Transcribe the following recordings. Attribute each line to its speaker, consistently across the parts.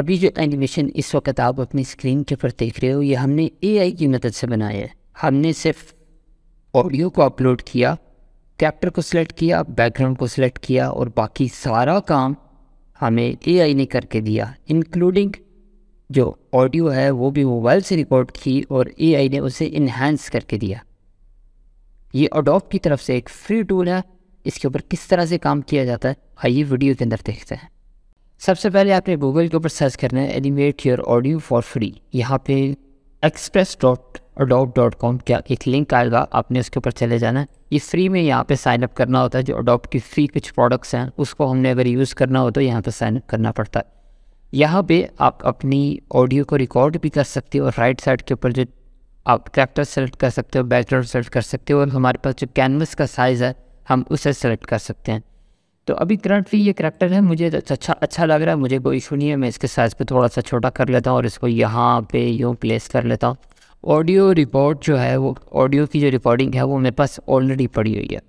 Speaker 1: अभी जो एनिमेशन इस वक्त आप अपनी स्क्रीन के ऊपर देख रहे हो ये हमने एआई की मदद से बनाया है हमने सिर्फ ऑडियो को अपलोड किया कैप्टर को सिलेक्ट किया बैकग्राउंड को सिलेक्ट किया और बाकी सारा काम हमें एआई ने करके दिया इंक्लूडिंग जो ऑडियो है वो भी मोबाइल से रिकॉर्ड की और एआई ने उसे इन्हेंस करके दिया ये अडोप की तरफ से एक फ्री टूल है इसके ऊपर किस तरह से काम किया जाता है आइए वीडियो के अंदर देखते हैं सबसे पहले आपने गूगल के ऊपर सर्च करना है animate your audio for free यहाँ पे express dot adobe dot com क्या एक लिंक आएगा आपने उसके ऊपर चले जाना है ये फ्री में यहाँ पे साइन अप करना होता है जो अडोप्ट की फ्री कुछ प्रोडक्ट्स हैं उसको हमने अगर यूज़ करना हो तो यहाँ पे साइन अप करना पड़ता है यहाँ पे आप अपनी ऑडियो को रिकॉर्ड भी कर सकते हो और राइट साइड के ऊपर जो आप कैरेक्टर सेलेक्ट कर सकते हो बैकग्राउंड सेलेक्ट कर सकते हो और हमारे पास जो कैनवस का साइज़ है हम उसे सेलेक्ट कर सकते हैं तो अभी करंटली ये करेक्टर है मुझे तो अच्छा अच्छा लग रहा है मुझे कोई इशू नहीं है मैं इसके साइज़ पे थोड़ा सा छोटा कर लेता हूँ और इसको यहाँ पे यूँ प्लेस कर लेता हूँ ऑडियो रिपोर्ट जो है वो ऑडियो की जो रिकॉर्डिंग है वो मेरे पास ऑलरेडी पड़ी हुई है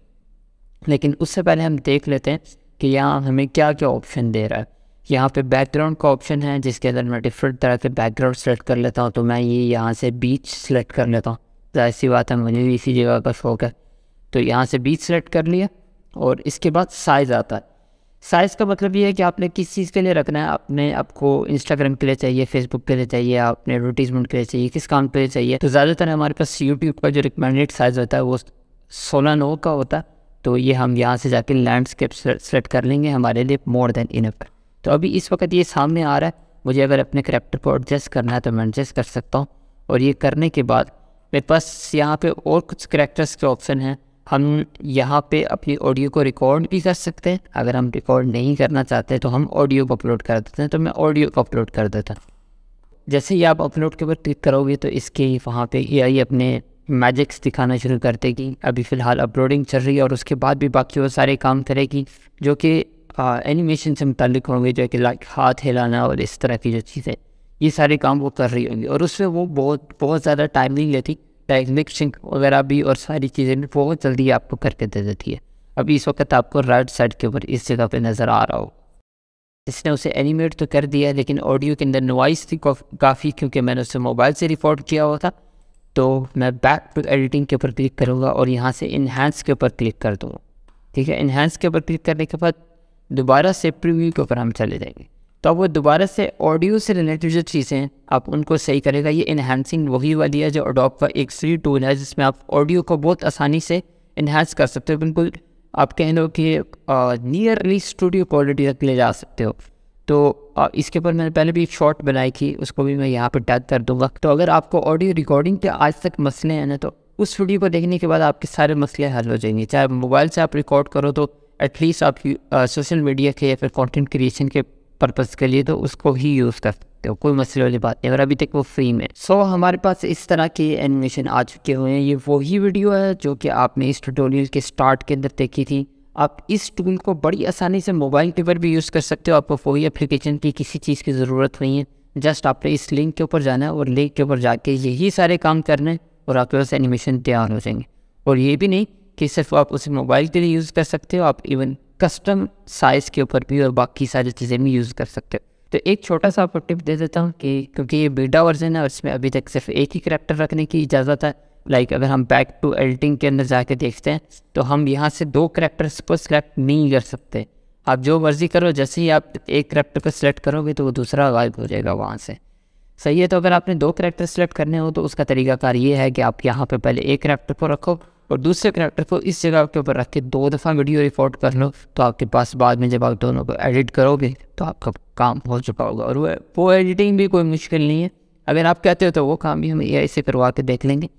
Speaker 1: लेकिन उससे पहले हम देख लेते हैं कि यहाँ हमें क्या क्या ऑप्शन दे रहा है यहाँ पे बैकग्राउंड का ऑप्शन है जिसके अंदर मैं डिफरेंट तरह के बैकग्राउंड सेलेक्ट कर लेता हूँ तो मैं ये यहाँ से बीच सेलेक्ट कर लेता हूँ जाहिर सी बात है मुझे भी इसी जगह का शौक है तो यहाँ से बीच सेलेक्ट कर लिया और इसके बाद साइज़ आता है साइज़ का मतलब ये है कि आपने किस चीज़ के लिए रखना है आपने आपको इंस्टाग्राम के लिए चाहिए फेसबुक के लिए चाहिए आपने एडवर्टीजमेंट के लिए चाहिए किस काम के लिए चाहिए तो ज़्यादातर हमारे पास यूट्यूब का जो रिकमेंडेड साइज़ होता है वो सोलह नौ का होता है तो ये हम यहाँ से जाके लैंडस्केप सेलेक्ट कर लेंगे हमारे लिए मोर देन इनफ तो अभी इस वक्त ये सामने आ रहा है मुझे अगर अपने करेक्टर को एडजस्ट करना है तो मैं एडजस्ट कर सकता हूँ और ये करने के बाद मेरे पास यहाँ पर और कुछ करेक्टर्स के ऑप्शन हैं हम यहाँ पे अपनी ऑडियो को रिकॉर्ड भी कर सकते हैं अगर हम रिकॉर्ड नहीं करना चाहते तो हम ऑडियो को अपलोड कर देते हैं तो मैं ऑडियो को अपलोड कर देता जैसे ही आप अपलोड के ऊपर क्लिक करोगे तो इसके वहाँ पे ए अपने मैजिक्स दिखाना शुरू कर देगी अभी फ़िलहाल अपलोडिंग चल रही है और उसके बाद भी बाकी वो सारे काम करेगी जो कि एनिमेशन से मुतल होंगे जो कि लाइक हाथ हिलाना और इस तरह की जो चीज़ें ये सारे काम वो कर रही होंगी और उसमें वो बहुत बहुत ज़्यादा टाइम नहीं लेती लाइक मिक्सिंग वगैरह भी और सारी चीज़ें भी बहुत जल्दी आपको करके दे देती है अभी इस वक्त आपको राइट साइड के ऊपर इस जगह पे नज़र आ रहा हो इसने उसे एनिमेट तो कर दिया लेकिन ऑडियो के अंदर नॉइस थी काफ़ी क्योंकि मैंने उसे मोबाइल से रिकॉर्ड किया हुआ था तो मैं बैक टू एडिटिंग के ऊपर क्लिक करूँगा और यहाँ से इन्हेंस के ऊपर क्लिक कर दूँगा ठीक है इन्हेंस के ऊपर क्लिक करने के बाद दोबारा से प्रीव्यू के ऊपर हम चले जाएंगे तो वो दोबारा से ऑडियो से रिलेटेड जो चीज़ें हैं आप उनको सही करेगा ये इन्हेंसिंग वही वाली है जो अडोप का एक फ्री टूल है जिसमें आप ऑडियो को बहुत आसानी से इन्हेंस कर सकते हो बिल्कुल आप कह लो कि नियरली स्टूडियो क्वालिटी तक ले जा सकते हो तो आ, इसके ऊपर मैंने पहले भी एक शॉर्ट बनाई थी उसको भी मैं यहाँ पर टैग कर दूंगा तो अगर आपको ऑडियो रिकॉर्डिंग के आज तक मसले हैं ना तो उस वीडियो को देखने के बाद आपके सारे मसले हल हो जाएंगे चाहे मोबाइल से आप रिकॉर्ड करो तो एटलीस्ट आप सोशल मीडिया के या फिर कॉन्टेंट क्रिएशन के पर्पज़ के लिए तो उसको ही यूज़ कर सकते हो कोई मसले वाली बात नहीं अगर अभी तक वो फ्री में सो so, हमारे पास इस तरह के एनिमेशन आ चुके हुए हैं ये वही वीडियो है जो कि आपने इस ट्यूटोरियल के स्टार्ट के अंदर देखी थी आप इस टूल को बड़ी आसानी से मोबाइल के ऊपर भी यूज़ कर सकते हो आपको वही एप्लीकेशन की किसी चीज़ की ज़रूरत नहीं है जस्ट आपने इस लिंक के ऊपर जाना है और लिंक के ऊपर जाके यही सारे काम करने और आपके पास एनिमेशन तैयार हो जाएंगे और ये भी नहीं कि सिर्फ आप उसे मोबाइल के लिए यूज़ कर सकते हो आप इवन कस्टम साइज़ के ऊपर भी और बाकी सारी चीज़ें भी यूज़ कर सकते हो तो एक छोटा सा आपको टिप दे देता हूँ कि क्योंकि ये बीटा वर्जन है और इसमें अभी तक सिर्फ एक ही करेक्टर रखने की इजाज़त है लाइक like, अगर हम बैक टू एडिटिंग के अंदर जाके देखते हैं तो हम यहाँ से दो करेक्टर्स को सिलेक्ट नहीं कर सकते आप जो मर्ज़ी करो जैसे ही आप एक करेक्टर को सिलेक्ट करोगे तो वो दूसरा गायब हो जाएगा वहाँ से सही है तो अगर आपने दो करेक्टर सेलेक्ट करने हो तो उसका तरीकाकार ये है कि आप यहाँ पर पहले एक करेक्टर को रखो और दूसरे करेक्टर को इस जगह के ऊपर रख के दो दफ़ा वीडियो रिकॉर्ड कर लो तो आपके पास बाद में जब आप दोनों को एडिट करोगे तो आपका काम हो चुका होगा और वो वो एडिटिंग भी कोई मुश्किल नहीं है अगर आप कहते हो तो वो काम भी हम ए से करवा के देख लेंगे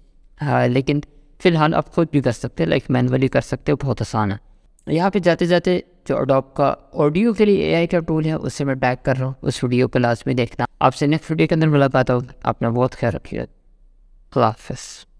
Speaker 1: हाँ लेकिन फ़िलहाल आप खुद भी कर सकते हो लाइक मैनुअली कर सकते हो बहुत आसान है यहाँ पे जाते जाते जो अडोप का ऑडियो के लिए एआई का टूल है उससे मैं टैग कर रहा हूँ उस वीडियो को लास्ट में देखना आपसे नेक्स्ट वीडियो के अंदर मुलाकात होगी आपने बहुत ख्याल रखिएगा खुदाफिज़